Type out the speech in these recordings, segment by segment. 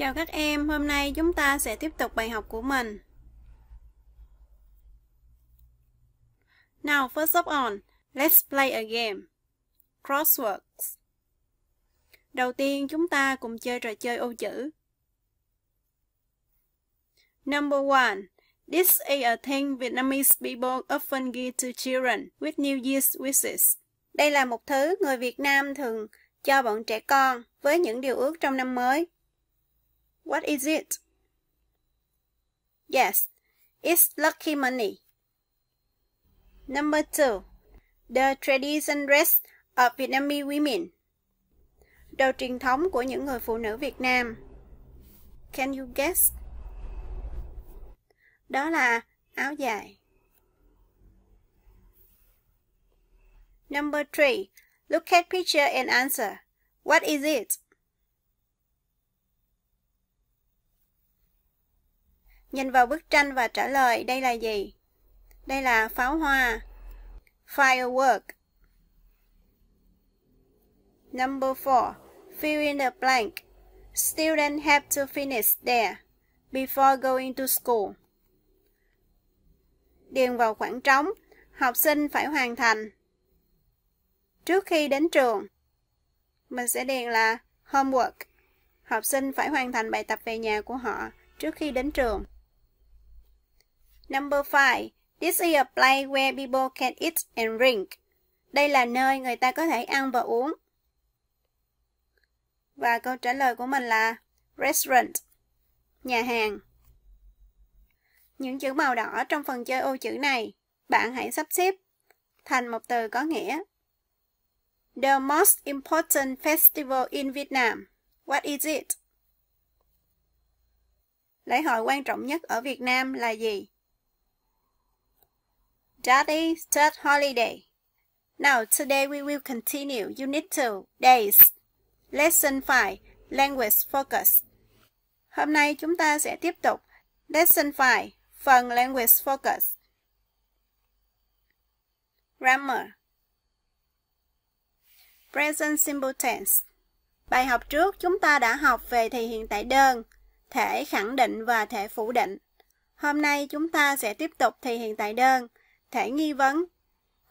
Chào các em, hôm nay chúng ta sẽ tiếp tục bài học của mình. Now, first of all, let's play a game. Crosswords. Đầu tiên, chúng ta cùng chơi trò chơi ô chữ. Number one, this is a thing Vietnamese people often give to children with New Year's wishes. Đây là một thứ người Việt Nam thường cho bọn trẻ con với những điều ước trong năm mới. What is it? Yes, it's lucky money. Number two, the tradition dress of Vietnamese women. Đồ truyền thống của những người phụ nữ Việt Nam. Can you guess? Đó là áo dài. Number three, look at picture and answer. What is it? Nhìn vào bức tranh và trả lời đây là gì? Đây là pháo hoa. Firework. Number four Fill in the blank. Students have to finish there before going to school. Điền vào khoảng trống. Học sinh phải hoàn thành. Trước khi đến trường, mình sẽ điền là homework. Học sinh phải hoàn thành bài tập về nhà của họ trước khi đến trường. Number 5. This is a place where people can eat and drink. Đây là nơi người ta có thể ăn và uống. Và câu trả lời của mình là restaurant, nhà hàng. Những chữ màu đỏ trong phần chơi ô chữ này, bạn hãy sắp xếp thành một từ có nghĩa. The most important festival in Vietnam. What is it? Lễ hội quan trọng nhất ở Việt Nam là gì? Daddy start holiday. Now today we will continue Unit 2 Days. Lesson 5 Language Focus. Hôm nay chúng ta sẽ tiếp tục Lesson 5 phần Language Focus. Grammar Present Simple Tense Bài học trước chúng ta đã học về thì hiện tại đơn, thể khẳng định và thể phủ định. Hôm nay chúng ta sẽ tiếp tục thì hiện tại đơn, thể nghi vấn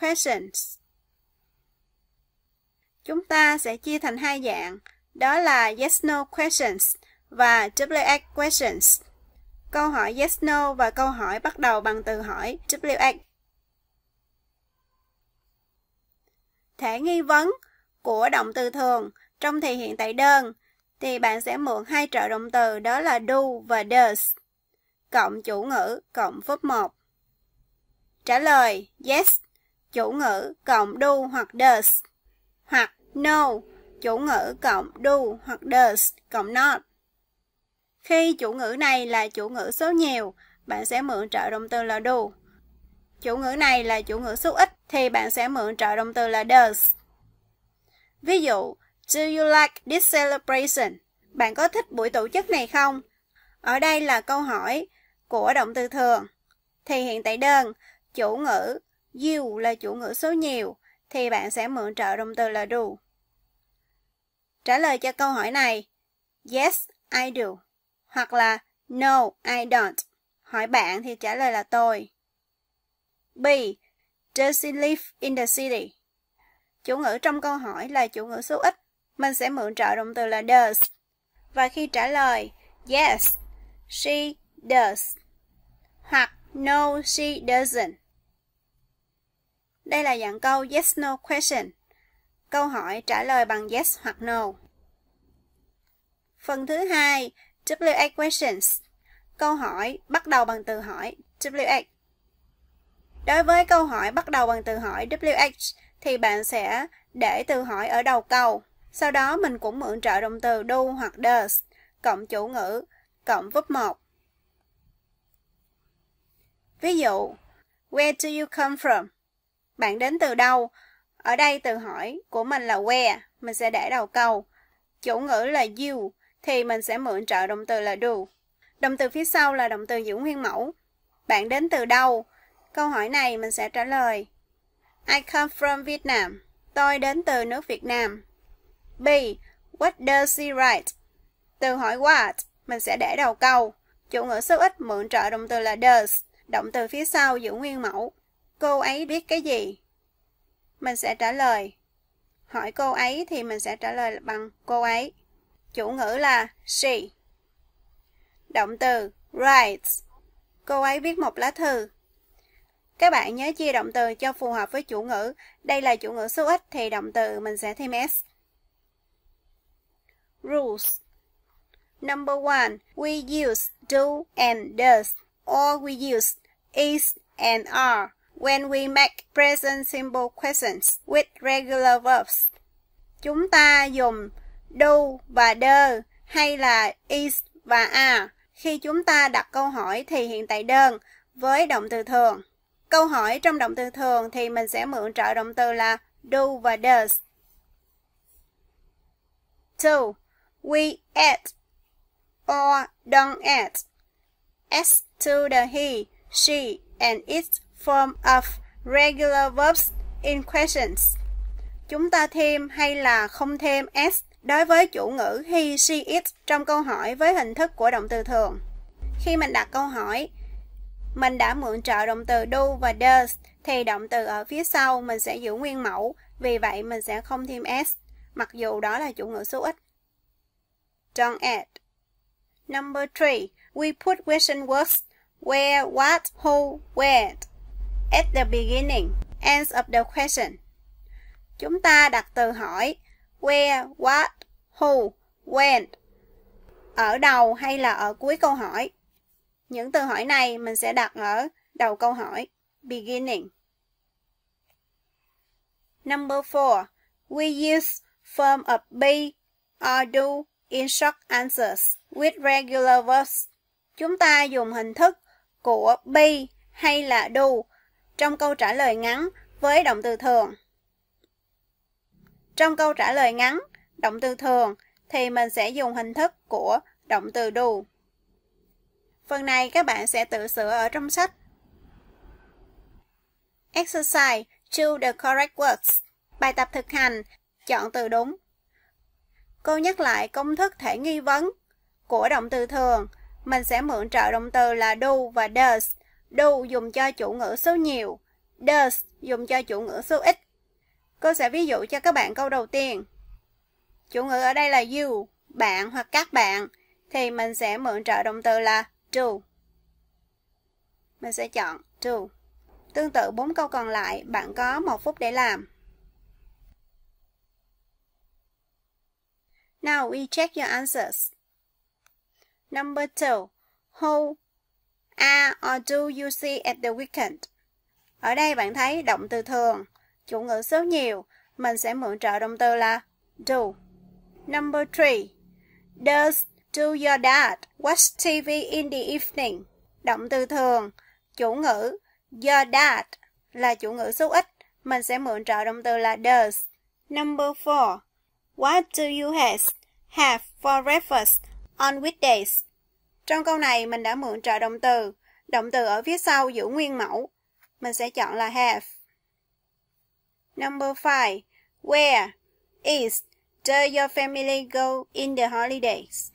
questions. Chúng ta sẽ chia thành hai dạng, đó là yes no questions và WH questions. Câu hỏi yes no và câu hỏi bắt đầu bằng từ hỏi WH. Thể nghi vấn của động từ thường trong thì hiện tại đơn thì bạn sẽ mượn hai trợ động từ đó là do và does cộng chủ ngữ cộng phút 1. Trả lời yes, chủ ngữ cộng do hoặc does hoặc no, chủ ngữ cộng do hoặc does cộng not. Khi chủ ngữ này là chủ ngữ số nhiều, bạn sẽ mượn trợ động từ là do. Chủ ngữ này là chủ ngữ số ít thì bạn sẽ mượn trợ động từ là does. Ví dụ, do you like this celebration? Bạn có thích buổi tổ chức này không? Ở đây là câu hỏi của động từ thường. Thì hiện tại đơn, chủ ngữ you là chủ ngữ số nhiều thì bạn sẽ mượn trợ động từ là do. Trả lời cho câu hỏi này Yes, I do hoặc là No, I don't. Hỏi bạn thì trả lời là tôi. B. Does she live in the city? Chủ ngữ trong câu hỏi là chủ ngữ số ít. Mình sẽ mượn trợ động từ là does. Và khi trả lời Yes, she does. Hoặc No, she doesn't. Đây là dạng câu yes no question. Câu hỏi trả lời bằng yes hoặc no. Phần thứ hai, WA questions. Câu hỏi bắt đầu bằng từ hỏi WH. Đối với câu hỏi bắt đầu bằng từ hỏi WH thì bạn sẽ để từ hỏi ở đầu câu. Sau đó mình cũng mượn trợ động từ do hoặc does, cộng chủ ngữ, cộng vấp 1. Ví dụ, Where do you come from? Bạn đến từ đâu? Ở đây từ hỏi của mình là where, mình sẽ để đầu câu. Chủ ngữ là you, thì mình sẽ mượn trợ động từ là do. Động từ phía sau là động từ giữ nguyên mẫu. Bạn đến từ đâu? Câu hỏi này mình sẽ trả lời. I come from Vietnam. Tôi đến từ nước Việt Nam. B. What does she write? Từ hỏi what, mình sẽ để đầu câu. Chủ ngữ số ít mượn trợ động từ là does, động từ phía sau giữ nguyên mẫu cô ấy biết cái gì? Mình sẽ trả lời. Hỏi cô ấy thì mình sẽ trả lời bằng cô ấy. Chủ ngữ là she. Động từ writes. Cô ấy viết một lá thư. Các bạn nhớ chia động từ cho phù hợp với chủ ngữ. Đây là chủ ngữ số ít thì động từ mình sẽ thêm s. Rules Number one, we use do and does, or we use is and are when we make present simple questions with regular verbs. Chúng ta dùng do và the hay là is và are khi chúng ta đặt câu hỏi thì hiện tại đơn với động từ thường. Câu hỏi trong động từ thường thì mình sẽ mượn trợ động từ là do và does. 2. We add or don't add. As to the he, she and its form of regular verbs in questions. Chúng ta thêm hay là không thêm s đối với chủ ngữ he, she, it trong câu hỏi với hình thức của động từ thường. Khi mình đặt câu hỏi, mình đã mượn trợ động từ do và does thì động từ ở phía sau mình sẽ giữ nguyên mẫu, vì vậy mình sẽ không thêm s, mặc dù đó là chủ ngữ số ít. Don't add. Number 3, we put question words where, what, who, where at the beginning, ends of the question. Chúng ta đặt từ hỏi where, what, who, when ở đầu hay là ở cuối câu hỏi. Những từ hỏi này mình sẽ đặt ở đầu câu hỏi beginning. Number 4. We use form of be or do in short answers with regular verbs. Chúng ta dùng hình thức của be hay là do trong câu trả lời ngắn với động từ thường. Trong câu trả lời ngắn, động từ thường thì mình sẽ dùng hình thức của động từ do Phần này các bạn sẽ tự sửa ở trong sách. Exercise Choose the correct words. Bài tập thực hành, chọn từ đúng. Cô nhắc lại công thức thể nghi vấn của động từ thường. Mình sẽ mượn trợ động từ là do và does Do dùng cho chủ ngữ số nhiều. Does dùng cho chủ ngữ số ít. Cô sẽ ví dụ cho các bạn câu đầu tiên. Chủ ngữ ở đây là you, bạn hoặc các bạn. Thì mình sẽ mượn trợ động từ là do. Mình sẽ chọn do. Tương tự bốn câu còn lại, bạn có một phút để làm. Now we check your answers. Number two, how are or do you see at the weekend? Ở đây bạn thấy động từ thường, chủ ngữ số nhiều, mình sẽ mượn trợ động từ là do. Number 3. Does do your dad watch TV in the evening? Động từ thường, chủ ngữ your dad là chủ ngữ số ít, mình sẽ mượn trợ động từ là does. Number 4. What do you have, have for breakfast on weekdays? Trong câu này mình đã mượn trợ động từ, động từ ở phía sau giữ nguyên mẫu. Mình sẽ chọn là have. Number 5. Where is do your family go in the holidays?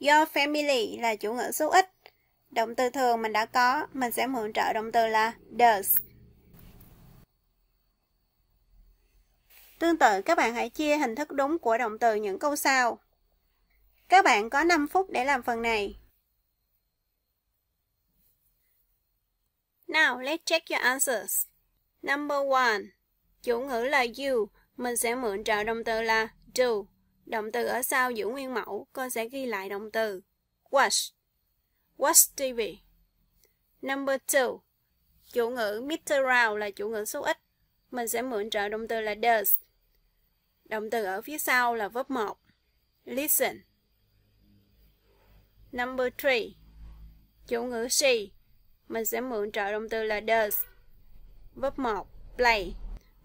Your family là chủ ngữ số ít. Động từ thường mình đã có, mình sẽ mượn trợ động từ là does. Tương tự, các bạn hãy chia hình thức đúng của động từ những câu sau. Các bạn có 5 phút để làm phần này. Now, let's check your answers. Number one, chủ ngữ là you, mình sẽ mượn trợ động từ là do. Động từ ở sau giữ nguyên mẫu, con sẽ ghi lại động từ. Watch. Watch TV. Number two, chủ ngữ Mr. round là chủ ngữ số ít. Mình sẽ mượn trợ động từ là does. Động từ ở phía sau là verb 1. Listen. Number three, Chủ ngữ she mình sẽ mượn trợ động từ là does. Verb 1, play.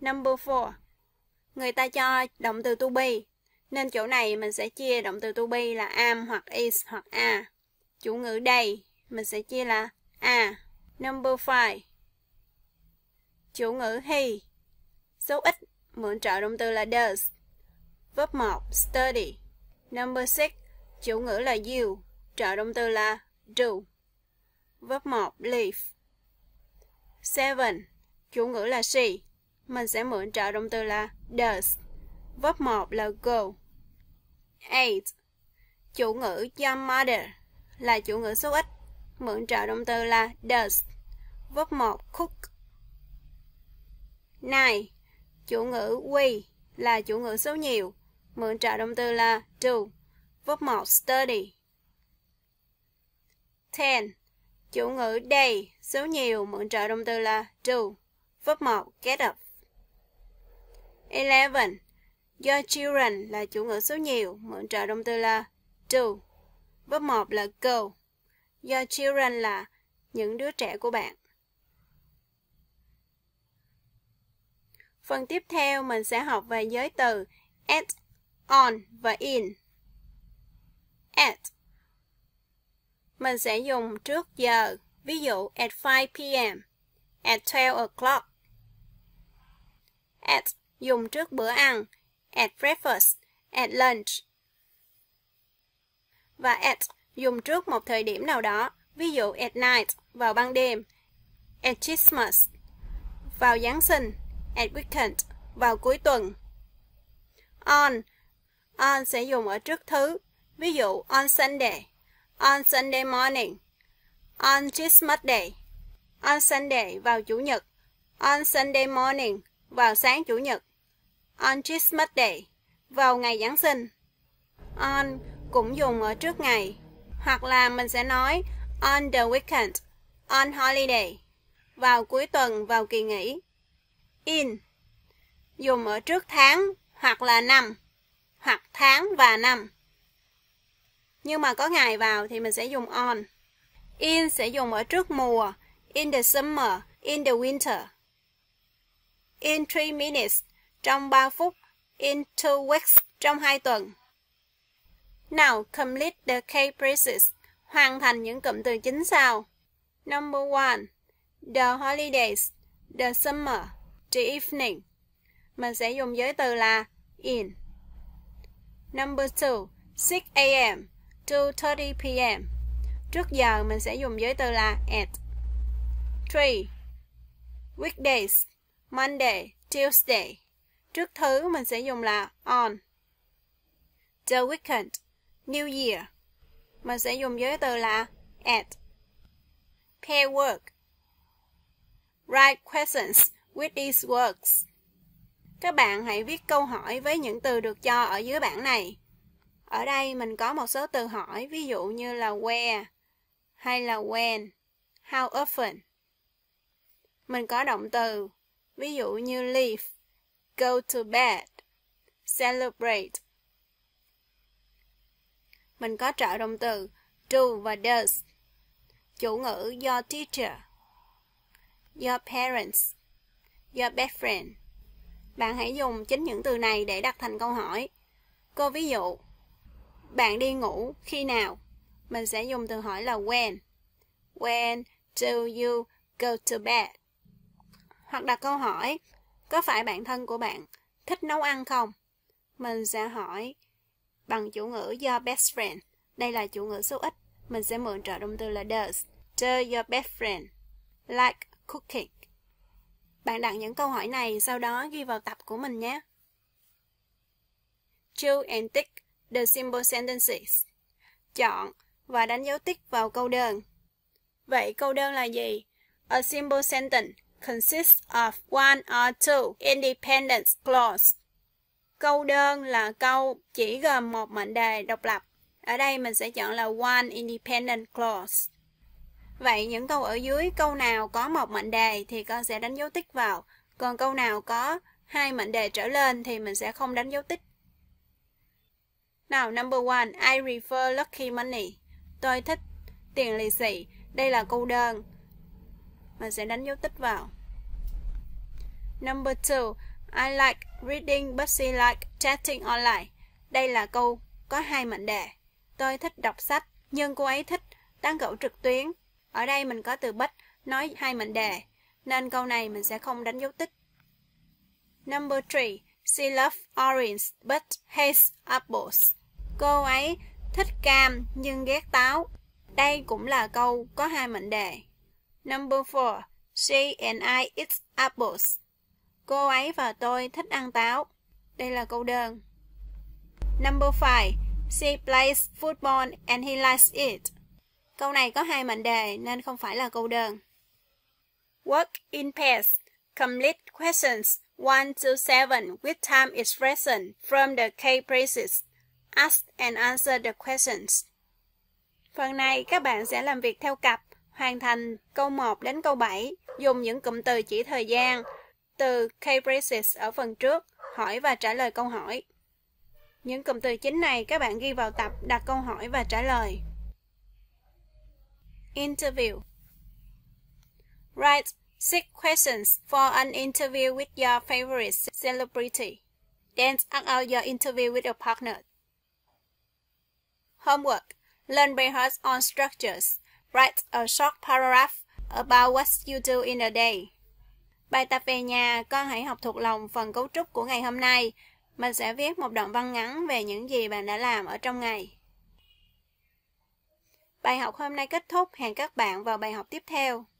Number 4. Người ta cho động từ to be. Nên chỗ này mình sẽ chia động từ to be là am hoặc is hoặc a. Chủ ngữ đây, mình sẽ chia là a. Number 5. Chủ ngữ he. Số ít, mượn trợ động từ là does. Verb 1, study. Number 6, chủ ngữ là you, trợ động từ là do. Verb 1 leave. 7. Chủ ngữ là she. Mình sẽ mượn trợ động từ là does. Verb 1 là go. 8. Chủ ngữ your mother là chủ ngữ số ít. Mượn trợ động từ là does. Verb 1 cook. 9. Chủ ngữ we là chủ ngữ số nhiều. Mượn trợ động từ là do. Verb 1 study. 10. Chủ ngữ day, số nhiều, mượn trợ động từ là do. Verb 1, get up. 11. Your children là chủ ngữ số nhiều, mượn trợ động từ là do. Verb 1 là go. Your children là những đứa trẻ của bạn. Phần tiếp theo mình sẽ học về giới từ at, on và in. At mình sẽ dùng trước giờ. Ví dụ at 5 p.m. At 12 o'clock. At dùng trước bữa ăn. At breakfast. At lunch. Và at dùng trước một thời điểm nào đó. Ví dụ at night, vào ban đêm. At Christmas, vào Giáng sinh. At weekend, vào cuối tuần. On, on sẽ dùng ở trước thứ. Ví dụ on Sunday, on Sunday morning, on Christmas day, on Sunday vào chủ nhật, on Sunday morning vào sáng chủ nhật, on Christmas day vào ngày Giáng sinh. On cũng dùng ở trước ngày, hoặc là mình sẽ nói on the weekend, on holiday vào cuối tuần vào kỳ nghỉ. In dùng ở trước tháng hoặc là năm, hoặc tháng và năm nhưng mà có ngày vào thì mình sẽ dùng on in sẽ dùng ở trước mùa in the summer in the winter in 3 minutes trong 3 phút in 2 weeks trong 2 tuần Now complete the key phrases hoàn thành những cụm từ chính sau Number 1 The holidays The summer The evening Mình sẽ dùng giới từ là in Number 2 6 a.m. 2:30 p.m. Trước giờ mình sẽ dùng giới từ là at. 3. Weekdays Monday, Tuesday. Trước thứ mình sẽ dùng là on. The weekend, New Year. Mình sẽ dùng giới từ là at. Pair work. Write questions with these words. Các bạn hãy viết câu hỏi với những từ được cho ở dưới bảng này. Ở đây mình có một số từ hỏi, ví dụ như là where hay là when, how often. Mình có động từ, ví dụ như leave, go to bed, celebrate. Mình có trợ động từ do và does. Chủ ngữ your teacher, your parents, your best friend. Bạn hãy dùng chính những từ này để đặt thành câu hỏi. Cô ví dụ, bạn đi ngủ khi nào? Mình sẽ dùng từ hỏi là when. When do you go to bed? Hoặc đặt câu hỏi, có phải bạn thân của bạn thích nấu ăn không? Mình sẽ hỏi bằng chủ ngữ do best friend. Đây là chủ ngữ số ít. Mình sẽ mượn trợ động từ là does. Do your best friend like cooking? Bạn đặt những câu hỏi này sau đó ghi vào tập của mình nhé. Chew and Dick the simple sentences. Chọn và đánh dấu tích vào câu đơn. Vậy câu đơn là gì? A simple sentence consists of one or two independent clauses. Câu đơn là câu chỉ gồm một mệnh đề độc lập. Ở đây mình sẽ chọn là one independent clause. Vậy những câu ở dưới câu nào có một mệnh đề thì con sẽ đánh dấu tích vào, còn câu nào có hai mệnh đề trở lên thì mình sẽ không đánh dấu tích nào number one, I prefer lucky money. Tôi thích tiền lì xì. Đây là câu đơn. Mình sẽ đánh dấu tích vào. Number two, I like reading but she like chatting online. Đây là câu có hai mệnh đề. Tôi thích đọc sách, nhưng cô ấy thích tán gẫu trực tuyến. Ở đây mình có từ bách nói hai mệnh đề, nên câu này mình sẽ không đánh dấu tích. Number three She loves orange but hates apples. Cô ấy thích cam nhưng ghét táo. Đây cũng là câu có hai mệnh đề. Number 4. She and I eat apples. Cô ấy và tôi thích ăn táo. Đây là câu đơn. Number 5. She plays football and he likes it. Câu này có hai mệnh đề nên không phải là câu đơn. Work in pairs. Complete questions 1 to 7 with time expression from the key phrases. Ask and answer the questions. Phần này các bạn sẽ làm việc theo cặp, hoàn thành câu 1 đến câu 7, dùng những cụm từ chỉ thời gian, từ K-Braces ở phần trước, hỏi và trả lời câu hỏi. Những cụm từ chính này các bạn ghi vào tập đặt câu hỏi và trả lời. Interview Write six questions for an interview with your favorite celebrity. Then act out your interview with a partner. Homework. Learn Behrs on structures. Write a short paragraph about what you do in a day. Bài tập về nhà, con hãy học thuộc lòng phần cấu trúc của ngày hôm nay. Mình sẽ viết một đoạn văn ngắn về những gì bạn đã làm ở trong ngày. Bài học hôm nay kết thúc. Hẹn các bạn vào bài học tiếp theo.